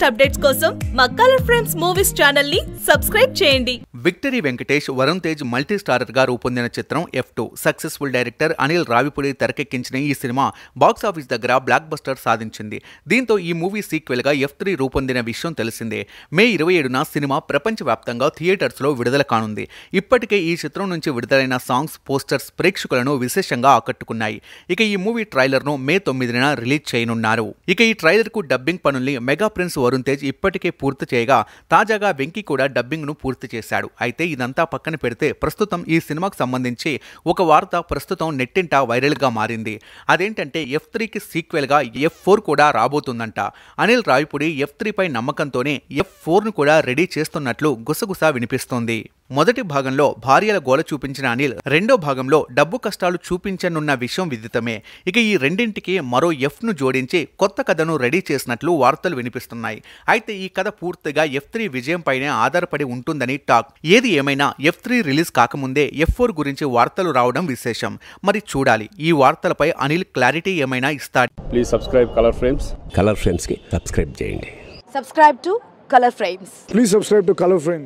latest updates కోసం మా colour friends movies channel ని సబ్స్క్రైబ్ చేయండి victory Venkatesh Varun Tej multi starrer గా రూపొందిన చిత్రం F two successful director Anil Ravipudi తెరకెక్కించిన ఈ సినిమా బాక్స్ ఆఫీస్ దగ్గర బ్లాక్ బస్టర్ సాధించింది దీంతో ఈ మూవీ సీక్వెల్ గా ఎఫ్ త్రీ రూపొందిన విషయం తెలిసిందే మే ఇరవై ఏడున సినిమా ప్రపంచవ్యాప్తంగా థియేటర్స్ లో విడుదల కానుంది ఇప్పటికే ఈ చిత్రం నుంచి విడుదలైన సాంగ్స్ పోస్టర్స్ ప్రేక్షకులను విశేషంగా ఆకట్టుకున్నాయి ఇక ఈ మూవీ ట్రైలర్ ను మే తొమ్మిదిన రిలీజ్ చేయనున్నారు ఇక ఈ ట్రైలర్ కు డబ్బింగ్ పనుల్ని మెగా ప్రిన్స్ వరుణ్ తేజ్ ఇప్పటికే పూర్తి చేయగా తాజాగా వెంకీ కూడా డబ్బింగ్ను పూర్తి చేశాడు అయితే ఇదంతా పక్కన పెడితే ప్రస్తుతం ఈ సినిమాకు సంబంధించి ఒక వార్త ప్రస్తుతం నెట్టింట వైరల్గా మారింది అదేంటంటే ఎఫ్ త్రీకి సీక్వెల్గా ఎఫ్ ఫోర్ కూడా రాబోతుందంట అనిల్ రాయపుడి ఎఫ్ త్రీపై నమ్మకంతోనే ఎఫ్ ఫోర్ను కూడా రెడీ చేస్తున్నట్లు గుసగుస వినిపిస్తోంది మొదటి భాగంలో భార్యల గోల చూపించిన అనిల్ రెండో భాగంలో డబ్బు కష్టాలు చూపించనున్న విషయం విదితమే ఇక ఈ రెండింటికి మరో ఎఫ్ను జోడించి కొత్త కథను రెడీ చేసినట్లు వార్తలు వినిపిస్తున్నాయి అయితే ఈ కథ పూర్తిగా ఎఫ్ త్రీ విజయంపైనే ఆధారపడి ఉంటుందని టాక్ ఏది ఏమైనా ఎఫ్ త్రీ రిలీజ్ కాకముందే ఎఫ్ ఫోర్ గురించి వార్తలు రావడం విశేషం మరి చూడాలి ఈ వార్తలపై అనిల్ క్లారిటీ ఏమైనా ఇస్తాడు please subscribe colour frames colour frames కి సబ్స్క్రైబ్ చేయండి subscribe to colour frames please subscribe to colour frames